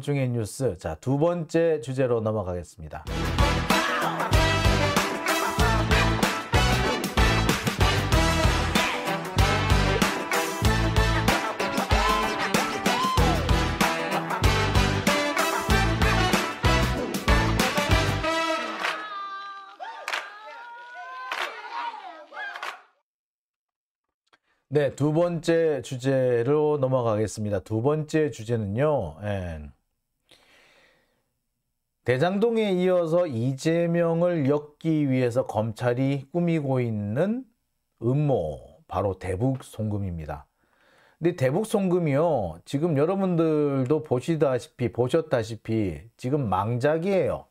중의 뉴스 자두 번째 주제로 넘어가겠습니다. 네, 두 번째 주제로 넘어가겠습니다. 두 번째 주제는요. 예. 대장동에 이어서 이재명을 엮기 위해서 검찰이 꾸미고 있는 음모, 바로 대북 송금입니다. 근데 대북 송금이요. 지금 여러분들도 보시다시피, 보셨다시피 지금 망작이에요.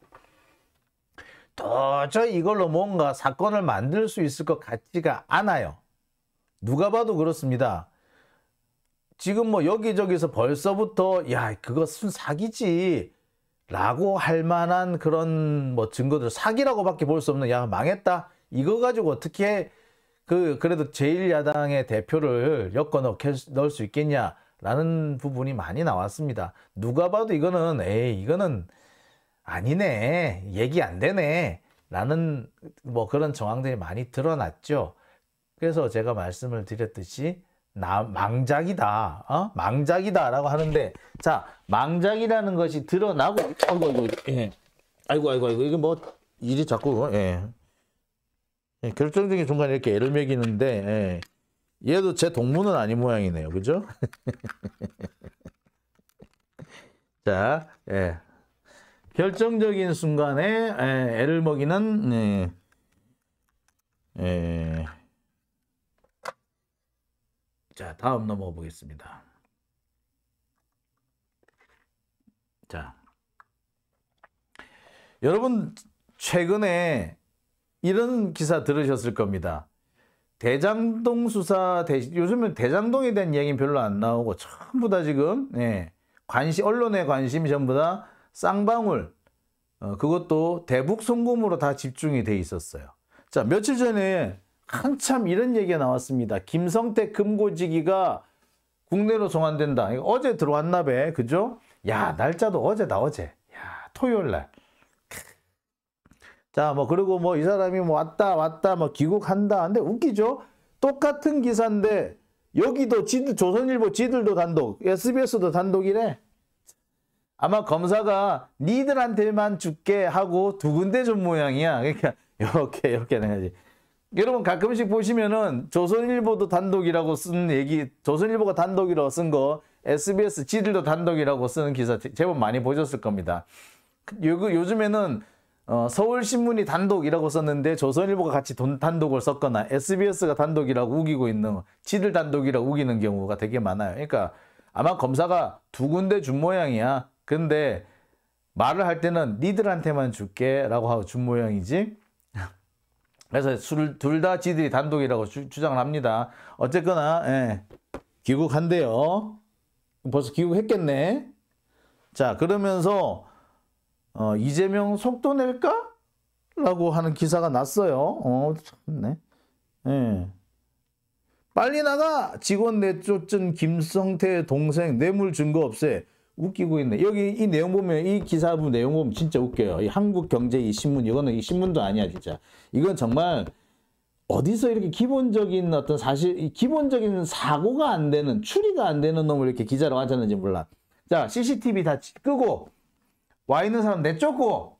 도저히 이걸로 뭔가 사건을 만들 수 있을 것 같지가 않아요. 누가 봐도 그렇습니다. 지금 뭐 여기저기서 벌써부터 야, 그거 순 사기지. 라고 할 만한 그런 뭐 증거들 사기라고밖에 볼 수 없는 야 망했다 이거 가지고 어떻게 그 그래도 제1야당의 대표를 엮어 넣을 수 있겠냐라는 부분이 많이 나왔습니다. 누가 봐도 이거는 에이 이거는 아니네 얘기 안 되네 라는 뭐 그런 정황들이 많이 드러났죠. 그래서 제가 말씀을 드렸듯이 나, 망작이다. 어? 망작이다. 라고 하는데, 자, 망작이라는 것이 드러나고, 아이고, 아이고, 예. 아이고, 아이고, 아이고, 이게 뭐, 일이 자꾸, 예. 예 결정적인 순간에 이렇게 애를 먹이는데, 예. 얘도 제 동무는 아닌 모양이네요. 그죠? 자, 예. 결정적인 순간에 예, 애를 먹이는, 예. 예. 자, 다음 넘어 보겠습니다. 자, 여러분 최근에 이런 기사 들으셨을 겁니다. 대장동 수사 대 요즘은 대장동에 대한 이기는 별로 안 나오고 전부 다 지금 예, 관심 언론의 관심 전부 다 쌍방울 어, 그것도 대북 송금으로 다 집중이 돼 있었어요. 자 며칠 전에 한참 이런 얘기가 나왔습니다. 김성태 금고지기가 국내로 송환된다. 어제 들어왔나 봐. 그죠? 야 날짜도 어제다 어제. 야 토요일날. 자, 뭐 그리고 뭐 이 사람이 뭐 왔다 왔다 뭐 귀국한다. 근데 웃기죠? 똑같은 기사인데 여기도 지들 조선일보 지들도 단독, SBS도 단독이래. 아마 검사가 니들한테만 줄게 하고 두 군데 좀 모양이야. 그러니까 이렇게 이렇게 된거지 여러분 가끔씩 보시면은 조선일보도 단독이라고 쓴 얘기 조선일보가 단독이라고 쓴 거 SBS 지들도 단독이라고 쓰는 기사 제법 많이 보셨을 겁니다. 요, 그 즘에는 어, 서울신문이 단독이라고 썼는데 조선일보가 같이 돈, 단독을 썼거나 SBS가 단독이라고 우기고 있는 지들 단독이라고 우기는 경우가 되게 많아요. 그러니까 아마 검사가 두 군데 준 모양이야. 근데 말을 할 때는 니들한테만 줄게 라고 하고 준 모양이지 그래서 둘 다 지들이 단독이라고 주, 장을 합니다. 어쨌거나 예, 귀국한대요. 벌써 귀국했겠네. 자 그러면서 어, 이재명 속도 낼까? 라고 하는 기사가 났어요. 어, 참네. 예. 빨리 나가! 직원 내쫓은 김성태 동생 뇌물 증거 없애. 웃기고 있네. 여기 이 내용 보면 이 기사 부 내용 보면 진짜 웃겨요. 이 한국 경제 이 신문 이거는 이 신문도 아니야 진짜. 이건 정말 어디서 이렇게 기본적인 어떤 사실 기본적인 사고가 안 되는 추리가 안 되는 놈을 이렇게 기자로 앉았는지 몰라. 자 CCTV 다 끄고 와 있는 사람 내쫓고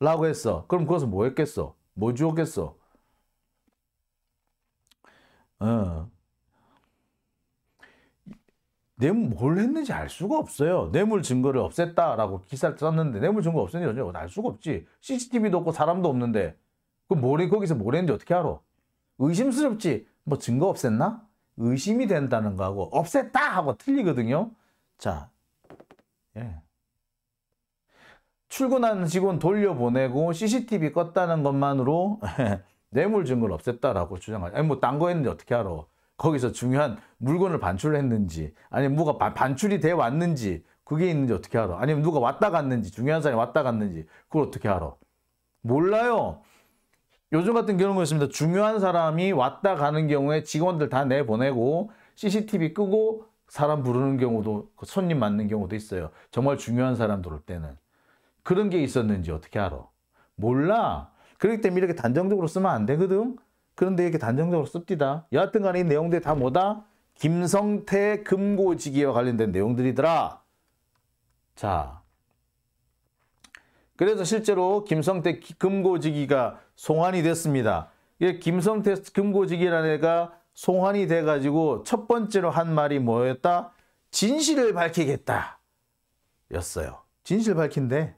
라고 했어. 그럼 그것은 뭐였겠어뭐 주었겠어? 어. 뇌물 뭘 했는지 알 수가 없어요. 뇌물 증거를 없앴다라고 기사를 썼는데 뇌물 증거 없앴는지 알 수가 없지. CCTV도 없고 사람도 없는데 그뭐 거기서 뭘 했는지 어떻게 알아? 의심스럽지. 뭐 증거 없앴나? 의심이 된다는 거하고 없앴다 하고 틀리거든요. 자, 예. 출근하 직원 돌려보내고 CCTV 껐다는 것만으로 뇌물 증거를 없앴다라고 주장하죠. 아니 뭐딴 거 했는데 어떻게 알아? 거기서 중요한 물건을 반출했는지 아니면 뭐가 바, 반출이 돼 왔는지 그게 있는지 어떻게 알아? 아니면 누가 왔다 갔는지 중요한 사람이 왔다 갔는지 그걸 어떻게 알아? 몰라요. 요즘 같은 경우가 있습니다. 중요한 사람이 왔다 가는 경우에 직원들 다 내보내고 CCTV 끄고 사람 부르는 경우도 그 손님 맞는 경우도 있어요. 정말 중요한 사람들 올 때는. 그런 게 있었는지 어떻게 알아? 몰라. 그렇기 때문에 이렇게 단정적으로 쓰면 안 되거든. 그런데 이렇게 단정적으로 씁디다. 여하튼 간에 이 내용들이 다 뭐다? 김성태 금고지기와 관련된 내용들이더라. 자, 그래서 실제로 김성태 금고지기가 송환이 됐습니다. 이 김성태 금고지기라는 애가 송환이 돼가지고 첫 번째로 한 말이 뭐였다? 진실을 밝히겠다. 였어요. 진실 밝힌데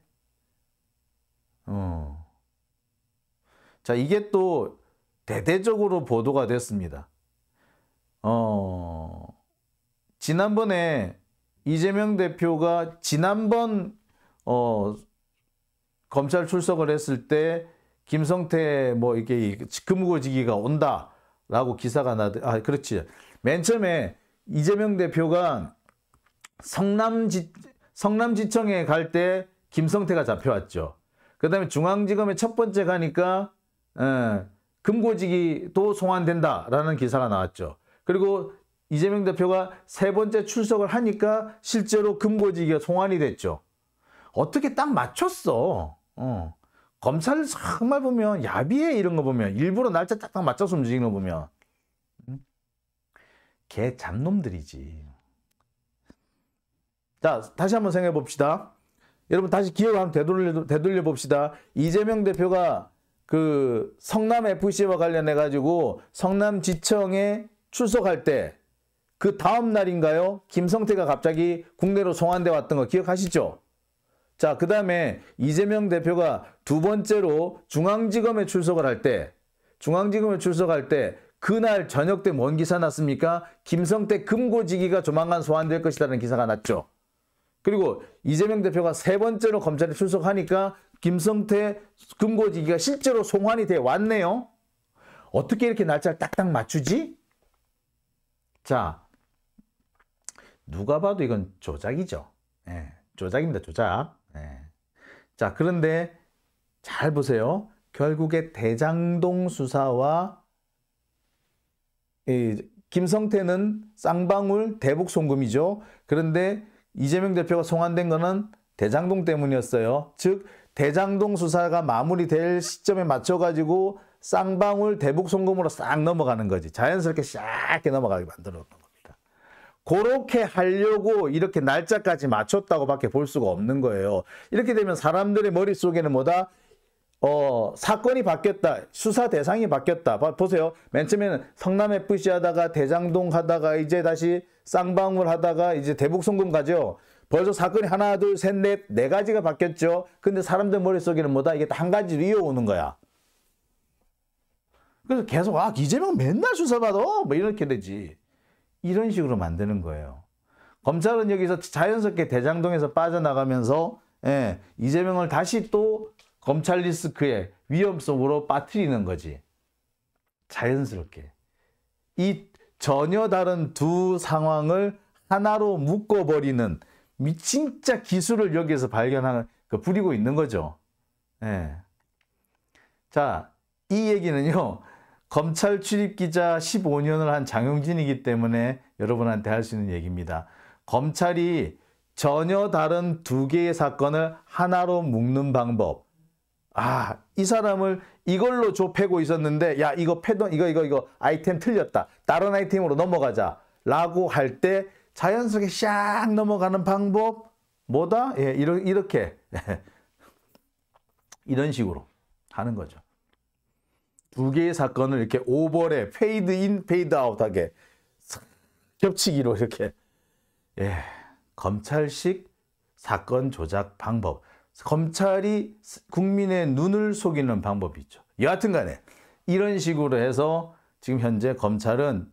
어. 자, 이게 또 대대적으로 보도가 됐습니다. 어, 지난번에 이재명 대표가 지난번 어, 검찰 출석을 했을 때 김성태 뭐 이게 금고지기가 온다라고 기사가 나아 그렇지 맨 처음에 이재명 대표가 성남지 성남지청에 갈 때 김성태가 잡혀왔죠. 그 다음에 중앙지검에 첫 번째 가니까 에, 예, 금고직이도 송환된다라는 기사가 나왔죠. 그리고 이재명 대표가 세 번째 출석을 하니까 실제로 금고직이 송환이 됐죠. 어떻게 딱 맞췄어. 어. 검찰 정말 보면 야비해 이런 거 보면 일부러 날짜 딱딱 맞춰서 움직이는 거 보면 개 잡놈들이지. 자 다시 한번 생각해 봅시다. 여러분 다시 기억을 한번 되돌려, 되돌려 봅시다. 이재명 대표가 그 성남 FC와 관련해 가지고 성남지청에 출석할 때 그 다음 날인가요? 김성태가 갑자기 국내로 송환돼 왔던 거 기억하시죠? 자, 그 다음에 이재명 대표가 두 번째로 중앙지검에 출석을 할 때, 중앙지검에 출석할 때 그날 저녁 때 뭔 기사 났습니까? 김성태 금고지기가 조만간 소환될 것이라는 기사가 났죠. 그리고 이재명 대표가 세 번째로 검찰에 출석하니까 김성태 금고지기가 실제로 송환이 돼 왔네요. 어떻게 이렇게 날짜를 딱딱 맞추지? 자, 누가 봐도 이건 조작이죠. 예, 조작입니다. 조작. 예. 자, 그런데 잘 보세요. 결국에 대장동 수사와 이, 김성태는 쌍방울 대북 송금이죠. 그런데 이재명 대표가 송환된 거는 대장동 때문이었어요. 즉 대장동 수사가 마무리될 시점에 맞춰가지고 쌍방울 대북 송금으로 싹 넘어가는 거지. 자연스럽게 싹게 넘어가게 만들어 놓은 겁니다. 그렇게 하려고 이렇게 날짜까지 맞췄다고 밖에 볼 수가 없는 거예요. 이렇게 되면 사람들의 머릿속에는 뭐다? 어, 사건이 바뀌었다. 수사 대상이 바뀌었다. 봐, 보세요. 맨 처음에는 성남FC 하다가 대장동 하다가 이제 다시 쌍방울 하다가 이제 대북 송금 가죠. 벌써 사건이 하나 둘셋넷 네 가지가 바뀌었죠. 근데 사람들 머릿속에는 뭐다 이게 한 가지로 이어오는 거야. 그래서 계속 아 이재명 맨날 수사받아 뭐 이렇게 되지. 이런 식으로 만드는 거예요. 검찰은 여기서 자연스럽게 대장동에서 빠져나가면서 예, 이재명을 다시 또 검찰 리스크의 위험 속으로 빠뜨리는 거지. 자연스럽게. 이 전혀 다른 두 상황을 하나로 묶어버리는 진짜 기술을 여기에서 발견하는 그 부리고 있는 거죠. 예. 자, 이 얘기는요. 검찰 출입 기자 15년을 한 장용진이기 때문에 여러분한테 할 수 있는 얘기입니다. 검찰이 전혀 다른 두 개의 사건을 하나로 묶는 방법. 아, 이 사람을 이걸로 좁혀고 있었는데 야, 이거 패던 이거 이거 이거 아이템 틀렸다. 다른 아이템으로 넘어가자. 라고 할때 자연 속에 게샥 넘어가는 방법 뭐다? 예, 이렇게 이런 식으로 하는 거죠. 두 개의 사건을 이렇게 오버래 페이드 인 페이드 아웃하게 겹치기로 이렇게 예, 검찰식 사건 조작 방법 검찰이 국민의 눈을 속이는 방법이 있죠. 여하튼 간에 이런 식으로 해서 지금 현재 검찰은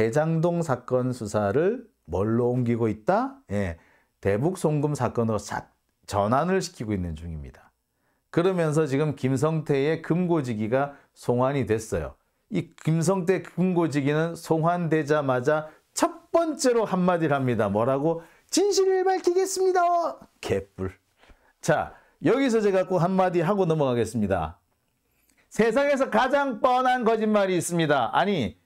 대장동 사건 수사를 뭘로 옮기고 있다? 예, 대북 송금 사건으로 싹 전환을 시키고 있는 중입니다. 그러면서 지금 김성태의 금고지기가 송환이 됐어요. 이 김성태 금고지기는 송환되자마자 첫 번째로 한마디를 합니다. 뭐라고? 진실을 밝히겠습니다. 개뿔. 자, 여기서 제가 꼭 한마디 하고 넘어가겠습니다. 세상에서 가장 뻔한 거짓말이 있습니다. 아니,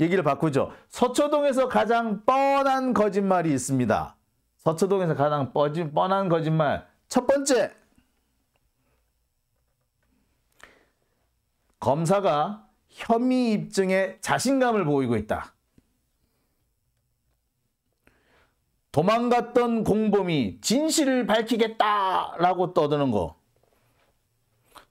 얘기를 바꾸죠. 서초동에서 가장 뻔한 거짓말이 있습니다. 서초동에서 가장 뻔진, 뻔한 거짓말. 첫 번째. 검사가 혐의 입증에 자신감을 보이고 있다. 도망갔던 공범이 진실을 밝히겠다라고 떠드는 거.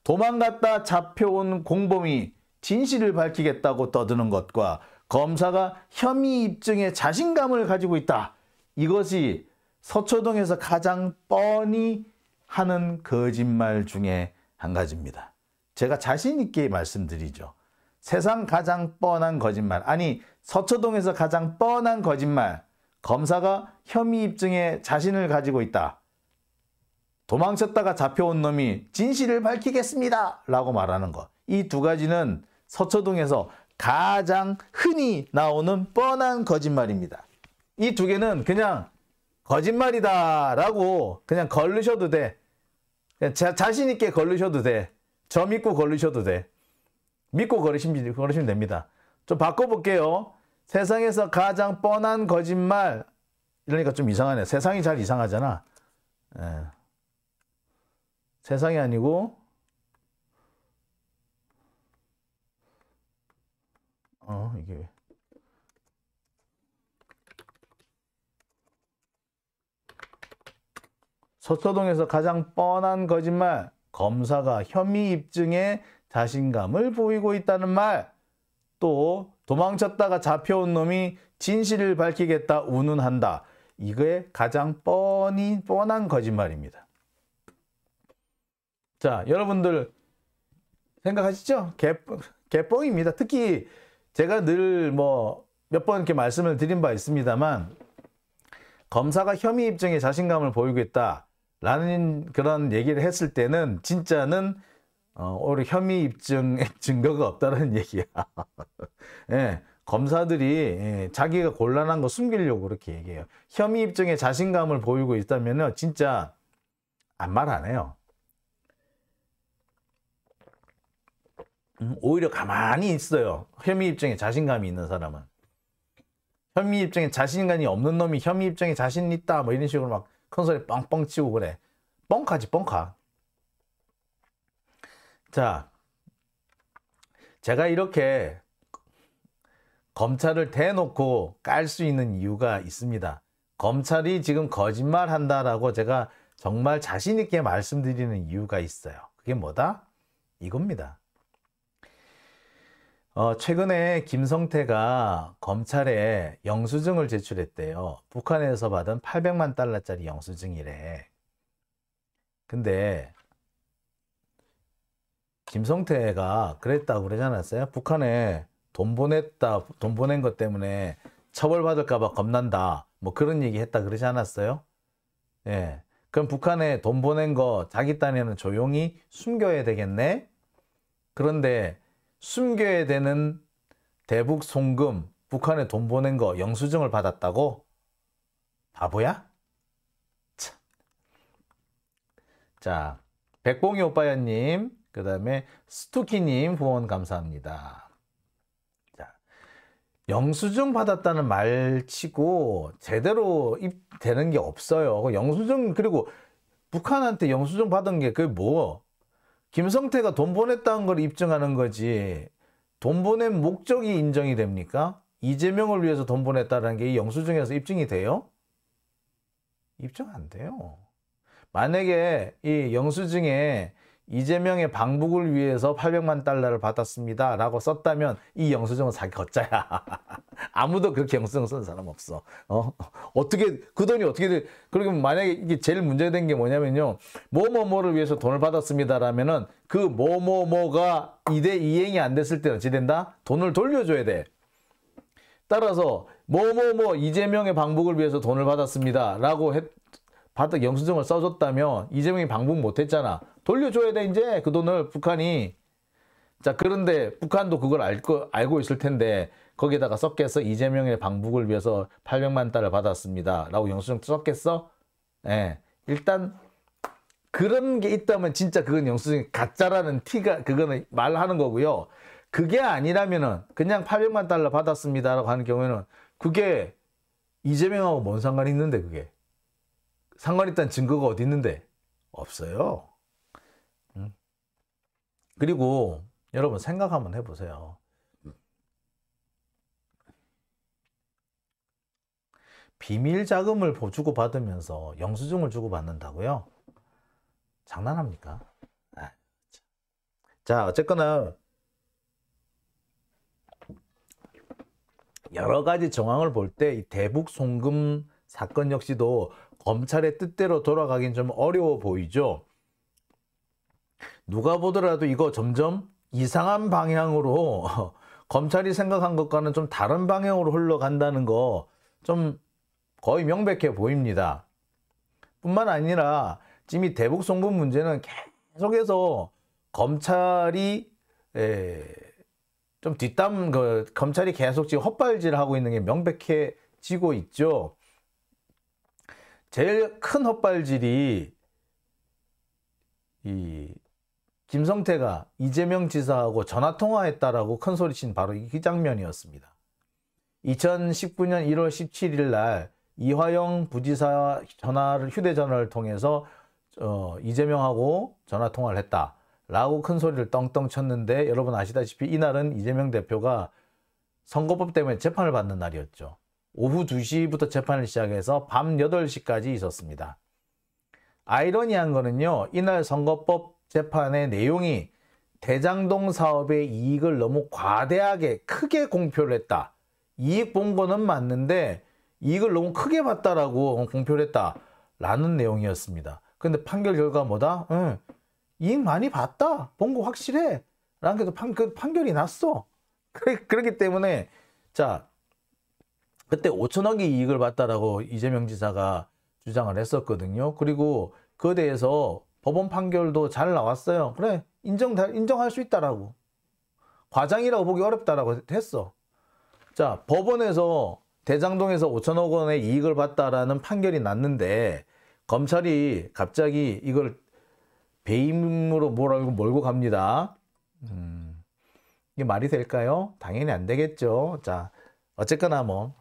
도망갔다 잡혀온 공범이 진실을 밝히겠다고 떠드는 것과 검사가 혐의 입증에 자신감을 가지고 있다. 이것이 서초동에서 가장 뻔히 하는 거짓말 중에 한 가지입니다. 제가 자신 있게 말씀드리죠. 세상 가장 뻔한 거짓말 아니 서초동에서 가장 뻔한 거짓말 검사가 혐의 입증에 자신을 가지고 있다. 도망쳤다가 잡혀온 놈이 진실을 밝히겠습니다 라고 말하는 것. 이 두 가지는 서초동에서 가장 흔히 나오는 뻔한 거짓말입니다. 이 두 개는 그냥 거짓말이다 라고 그냥 걸르셔도 돼. 자, 자신 있게 걸르셔도 돼. 저 믿고 걸르셔도 돼. 믿고 걸으시면, 걸으시면 됩니다. 좀 바꿔볼게요. 세상에서 가장 뻔한 거짓말. 이러니까 좀 이상하네. 세상이 잘 이상하잖아. 에. 예. 세상이 아니고 이게 서초동에서 가장 뻔한 거짓말 검사가 혐의 입증에 자신감을 보이고 있다는 말또 도망쳤다가 잡혀온 놈이 진실을 밝히겠다 운운한다 이게 가장 뻔히 뻔한 거짓말입니다 자 여러분들 생각하시죠? 개, 개뻥입니다 특히 제가 늘 뭐 몇 번 이렇게 말씀을 드린 바 있습니다만 검사가 혐의 입증에 자신감을 보이고 있다라는 그런 얘기를 했을 때는 진짜는 어, 오히려 혐의 입증의 증거가 없다는 얘기야. 예, 검사들이 예, 자기가 곤란한 거 숨기려고 그렇게 얘기해요. 혐의 입증에 자신감을 보이고 있다면 진짜 안 말 안 해요. 음, 오히려 가만히 있어요. 현미 입장에 자신감이 있는 사람은. 현미 입장에 자신감이 없는 놈이 현미 입장에 자신 있다 뭐 이런 식으로 막 큰소리 뻥뻥 치고 그래. 뻥카지 뻥카. 자, 제가 이렇게 검찰을 대놓고 깔 수 있는 이유가 있습니다. 검찰이 지금 거짓말한다라고 제가 정말 자신 있게 말씀드리는 이유가 있어요. 그게 뭐다? 이겁니다. 어, 최근에 김성태가 검찰에 영수증을 제출했대요. 북한에서 받은 800만 달러짜리 영수증이래. 근데 김성태가 그랬다고 그러지 않았어요? 북한에 돈 보냈다, 돈 보낸 것 때문에 처벌받을까봐 겁난다. 뭐 그런 얘기 했다 그러지 않았어요? 예. 그럼 북한에 돈 보낸 거 자기 딴에는 조용히 숨겨야 되겠네? 그런데 숨겨야 되는 대북 송금, 북한에 돈 보낸 거 영수증을 받았다고? 바보야? 참. 자, 백봉이 오빠야님, 그 다음에 스투키님 후원 감사합니다. 자, 영수증 받았다는 말 치고 제대로 입 되는 게 없어요. 그 영수증, 그리고 북한한테 영수증 받은 게 그게 뭐, 김성태가 돈 보냈다는 걸 입증하는 거지 돈 보낸 목적이 인정이 됩니까? 이재명을 위해서 돈 보냈다는 게 영수증에서 입증이 돼요? 입증 안 돼요. 만약에 이 영수증에 이재명의 방북을 위해서 800만 달러를 받았습니다. 라고 썼다면 이 영수증은 자기 거짜야. 아무도 그렇게 영수증 쓴 사람 없어. 어? 어떻게, 그 돈이 어떻게 돼. 그러면 만약에 이게 제일 문제된 게 뭐냐면요. 뭐뭐뭐를 위해서 돈을 받았습니다라면은 그 뭐뭐뭐가 이대 이행이 안 됐을 때는 어 된다? 돈을 돌려줘야 돼. 따라서 뭐뭐뭐 이재명의 방북을 위해서 돈을 받았습니다 라고 했, 바닥 영수증을 써줬다면 이재명이 방북 못했잖아. 돌려줘야 돼 이제 그 돈을 북한이. 자 그런데 북한도 그걸 알고, 알고 있을 텐데 거기에다가 썼겠어? 이재명의 방북을 위해서 800만 달을 받았습니다. 라고 영수증 썼겠어? 예. 일단 그런 게 있다면 진짜 그건 영수증이 가짜라는 티가 그거는 말하는 거고요. 그게 아니라면은 그냥 800만 달러 받았습니다라고 하는 경우에는 그게 이재명하고 뭔 상관이 있는데 그게 상관있다는 증거가 어디 있는데? 없어요. 그리고 여러분 생각 한번 해보세요. 비밀 자금을 주고 받으면서 영수증을 주고 받는다고요? 장난합니까? 아, 자, 어쨌거나 여러 가지 정황을 볼 때 대북 송금 사건 역시도 검찰의 뜻대로 돌아가긴 좀 어려워 보이죠. 누가 보더라도 이거 점점 이상한 방향으로 검찰이 생각한 것과는 좀 다른 방향으로 흘러간다는 거 좀 거의 명백해 보입니다. 뿐만 아니라 지금 이 대북 송금 문제는 계속해서 검찰이 에, 좀 뒷담 그 검찰이 계속 지금 헛발질하고 있는 게 명백해지고 있죠. 제일 큰 헛발질이 이 김성태가 이재명 지사하고 전화 통화했다라고 큰 소리친 바로 이 장면이었습니다. 2019년 1월 17일 날 이화영 부지사 전화를 휴대전화를 통해서 어, 이재명하고 전화 통화를 했다라고 큰 소리를 떵떵 쳤는데 여러분 아시다시피 이날은 이재명 대표가 선거법 때문에 재판을 받는 날이었죠. 오후 2시부터 재판을 시작해서 밤 8시까지 있었습니다. 아이러니한 거는요. 이날 선거법 재판의 내용이 대장동 사업의 이익을 너무 과대하게 크게 공표를 했다. 이익 본 거는 맞는데 이익을 너무 크게 봤다라고 공표를 했다. 라는 내용이었습니다. 근데 판결 결과 보다 응, 이익 많이 봤다. 본거 확실해. 라는 게 판, 그 판결이 났어. 그래, 그렇기 때문에 자 그때 5천억이 이익을 봤다라고 이재명 지사가 주장을 했었거든요. 그리고 그에 대해서 법원 판결도 잘 나왔어요. 그래 인정 인정할 수 있다라고 과장이라고 보기 어렵다라고 했어. 자 법원에서 대장동에서 5천억 원의 이익을 봤다라는 판결이 났는데 검찰이 갑자기 이걸 배임으로 뭐라고 몰고 갑니다. 음, 이게 말이 될까요? 당연히 안 되겠죠. 자 어쨌거나 뭐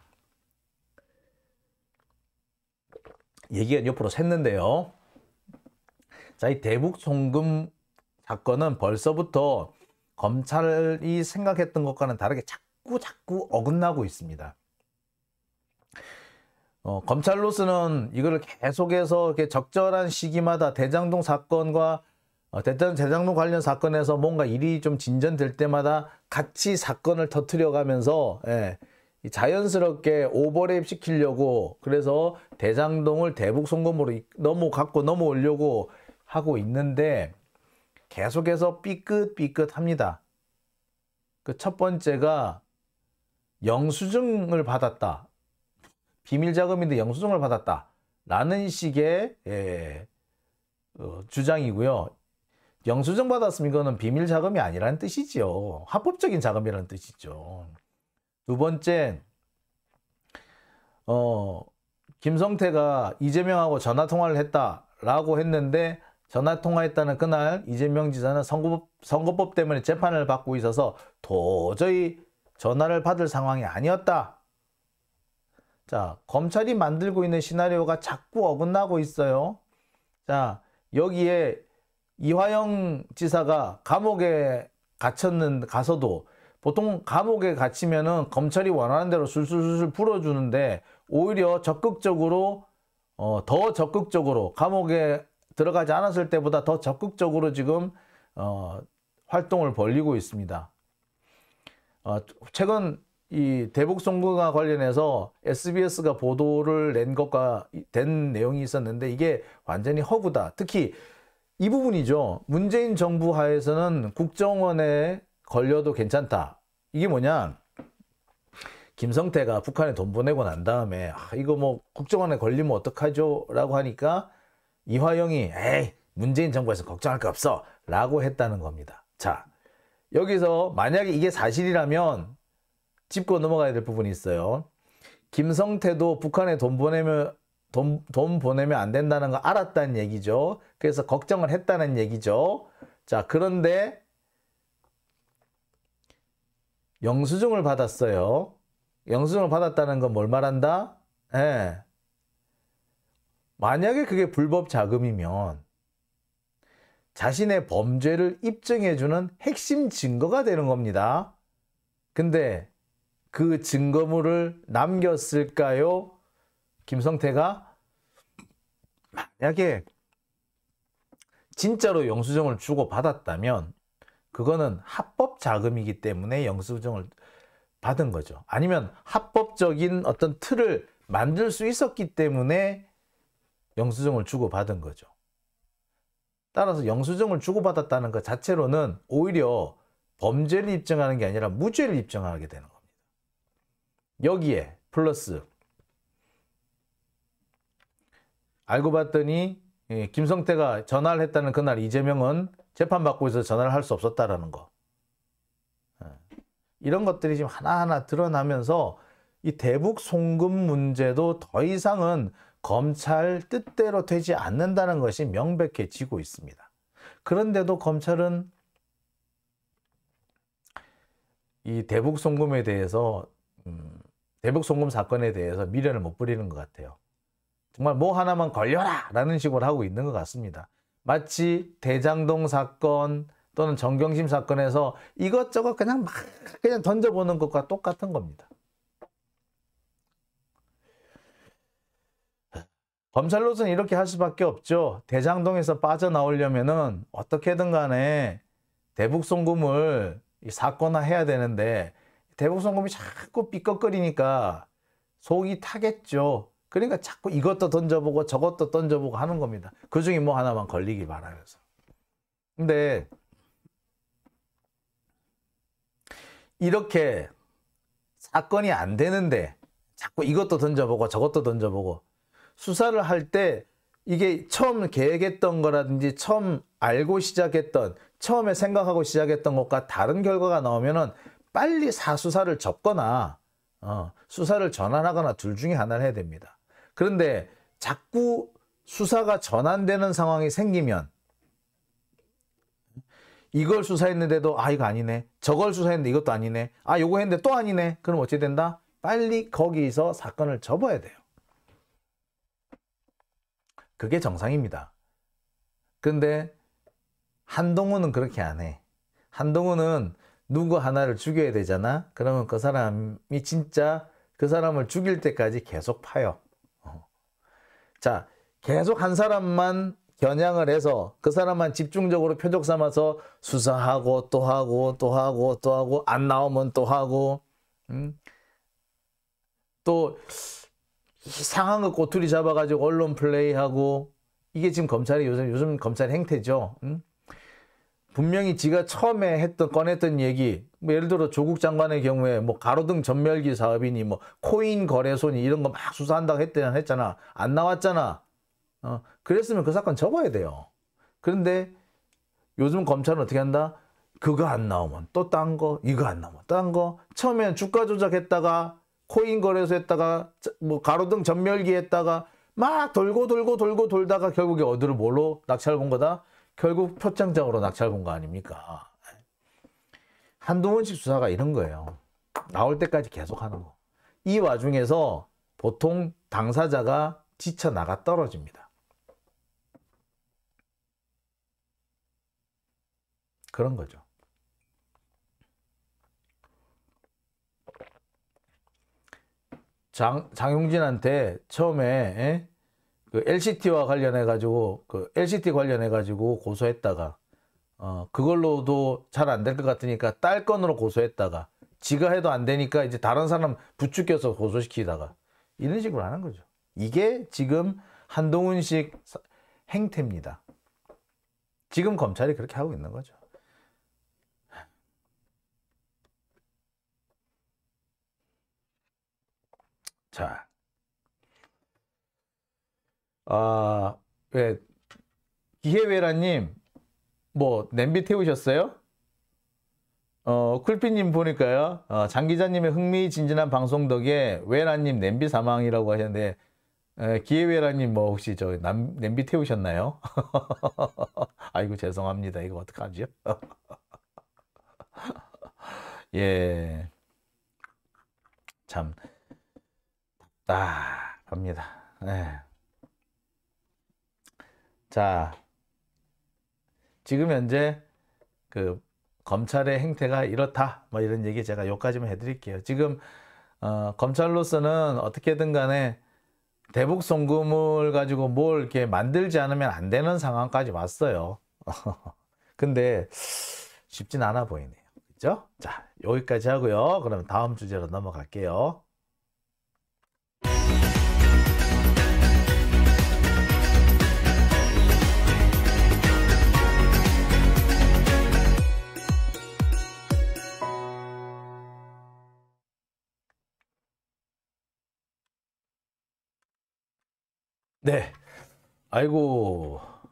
얘기가 옆으로 샜는데요. 자, 이 대북 송금 사건은 벌써부터 검찰이 생각했던 것과는 다르게 자꾸 자꾸 어긋나고 있습니다. 어, 검찰로서는 이거를 계속해서 적절한 시기마다 대장동 사건과 어, 대전 대장동 관련 사건에서 뭔가 일이 좀 진전될 때마다 같이 사건을 터트려 가면서 예, 자연스럽게 오버랩 시키려고 그래서 대장동을 대북 송금으로 넘어갖고 넘어오려고 하고 있는데 계속해서 삐끗삐끗합니다. 그 첫 번째가 영수증을 받았다. 비밀 자금인데 영수증을 받았다. 라는 식의 예, 어, 주장이고요. 영수증 받았으면 이거는 비밀 자금이 아니라는 뜻이죠 합법적인 자금이라는 뜻이죠. 두 번째, 어, 김성태가 이재명하고 전화통화를 했다라고 했는데 전화통화했다는 그날 이재명 지사는 선거법, 선거법 때문에 재판을 받고 있어서 도저히 전화를 받을 상황이 아니었다. 자, 검찰이 만들고 있는 시나리오가 자꾸 어긋나고 있어요. 자, 여기에 이화영 지사가 감옥에 갇혔는 가서도 보통 감옥에 갇히면은 검찰이 원하는 대로 술술술술 풀어주는데 오히려 적극적으로 어, 더 적극적으로 감옥에 들어가지 않았을 때보다 더 적극적으로 지금 어, 활동을 벌리고 있습니다. 어, 최근 이 대북 송금과 관련해서 SBS가 보도를 낸 것과 된 내용이 있었는데 이게 완전히 허구다. 특히 이 부분이죠. 문재인 정부 하에서는 국정원에 걸려도 괜찮다. 이게 뭐냐 김성태가 북한에 돈 보내고 난 다음에 아, 이거 뭐 국정원에 걸리면 어떡하죠? 라고 하니까 이화영이 에이 문재인 정부에서 걱정할 거 없어 라고 했다는 겁니다. 자 여기서 만약에 이게 사실이라면 짚고 넘어가야 될 부분이 있어요. 김성태도 북한에 돈 보내면 돈, 돈 보내면 안 된다는 거 알았다는 얘기죠. 그래서 걱정을 했다는 얘기죠. 자 그런데 영수증을 받았어요. 영수증을 받았다는 건 뭘 말한다? 예. 만약에 그게 불법 자금이면 자신의 범죄를 입증해주는 핵심 증거가 되는 겁니다. 근데 그 증거물을 남겼을까요? 김성태가 만약에 진짜로 영수증을 주고 받았다면 그거는 합법 자금이기 때문에 영수증을 받은 거죠. 아니면 합법적인 어떤 틀을 만들 수 있었기 때문에 영수증을 주고받은 거죠. 따라서 영수증을 주고받았다는 것 자체로는 오히려 범죄를 입증하는 게 아니라 무죄를 입증하게 되는 겁니다. 여기에 플러스 알고 봤더니 예, 김성태가 전화를 했다는 그날 이재명은 재판받고 있어서 전화를 할 수 없었다라는 거. 예. 이런 것들이 지금 하나하나 드러나면서 이 대북 송금 문제도 더 이상은 검찰 뜻대로 되지 않는다는 것이 명백해지고 있습니다. 그런데도 검찰은 이 대북 송금에 대해서 음, 대북 송금 사건에 대해서 미련을 못 부리는 것 같아요. 정말 뭐 하나만 걸려라 라는 식으로 하고 있는 것 같습니다. 마치 대장동 사건 또는 정경심 사건에서 이것저것 그냥 막 그냥 던져보는 것과 똑같은 겁니다. 검찰로서는 이렇게 할 수밖에 없죠. 대장동에서 빠져나오려면은 어떻게든 간에 대북송금을 사건화해야 되는데 대북송금이 자꾸 삐걱거리니까 속이 타겠죠. 그러니까 자꾸 이것도 던져보고 저것도 던져보고 하는 겁니다. 그 중에 뭐 하나만 걸리기 바라면서. 근데 이렇게 사건이 안 되는데 자꾸 이것도 던져보고 저것도 던져보고 수사를 할 때 이게 처음 계획했던 거라든지 처음 알고 시작했던 처음에 생각하고 시작했던 것과 다른 결과가 나오면은 빨리 사수사를 접거나 어, 수사를 전환하거나 둘 중에 하나를 해야 됩니다. 그런데 자꾸 수사가 전환되는 상황이 생기면 이걸 수사했는데도 아 이거 아니네 저걸 수사했는데 이것도 아니네 아 요거 했는데 또 아니네 그럼 어찌 된다? 빨리 거기서 사건을 접어야 돼요 그게 정상입니다 근데 한동훈은 그렇게 안해 한동훈은 누구 하나를 죽여야 되잖아 그러면 그 사람이 진짜 그 사람을 죽일 때까지 계속 파요 자, 계속 한 사람만 겨냥을 해서 그 사람만 집중적으로 표적 삼아서 수사하고 또 하고 또 하고 또 하고 안 나오면 또 하고 음? 또 이상한 거 꼬투리 잡아가지고 언론 플레이하고 이게 지금 검찰이 요즘 요즘 검찰 행태죠. 음? 분명히 지가 처음에 했던 꺼냈던 얘기 뭐 예를 들어 조국 장관의 경우에 뭐 가로등 전멸기 사업이니 뭐 코인 거래소니 이런 거 막 수사한다고 했대는 했잖아 안 나왔잖아 어 그랬으면 그 사건 접어야 돼요 그런데 요즘 검찰은 어떻게 한다 그거 안 나오면 또 딴 거 이거 안 나오면 딴거 처음엔 주가 조작했다가 코인 거래소 했다가 뭐 가로등 전멸기 했다가 막 돌고 돌고 돌고 돌다가 결국에 어디로 뭘로 낙찰 본 거다 결국 표창장으로 낙찰 본거 아닙니까? 한동훈식 수사가 이런 거예요. 나올 때까지 계속 하는 거. 이 와중에서 보통 당사자가 지쳐나가 떨어집니다. 그런 거죠. 장, 장용진한테 처음에 에? 그 LCT와 관련해 가지고 그 LCT 관련해 가지고 고소했다가 어 그걸로도 잘 안 될 것 같으니까 딸 건으로 고소했다가 지가 해도 안 되니까 이제 다른 사람 부추겨서 고소시키다가 이런 식으로 하는 거죠. 이게 지금 한동훈식 행태입니다. 지금 검찰이 그렇게 하고 있는 거죠. 자, 아, 왜 예. 기회외라님 뭐 냄비 태우셨어요? 어, 쿨피님 보니까요. 어, 장 기자님의 흥미진진한 방송 덕에 외라님 냄비 사망이라고 하셨는데 예, 기회외라님 뭐 혹시 저 남, 냄비 태우셨나요? 아이고 죄송합니다. 이거 어떡하지요? 예. 참 답답합니다. 아, 네. 예. 자, 지금 현재 그 검찰의 행태가 이렇다. 뭐 이런 얘기 제가 요까지만 해드릴게요. 지금 어, 검찰로서는 어떻게든 간에 대북 송금을 가지고 뭘 이렇게 만들지 않으면 안 되는 상황까지 왔어요. 근데 쉽진 않아 보이네요. 그죠? 자, 여기까지 하고요. 그럼 다음 주제로 넘어갈게요. 네. 아이고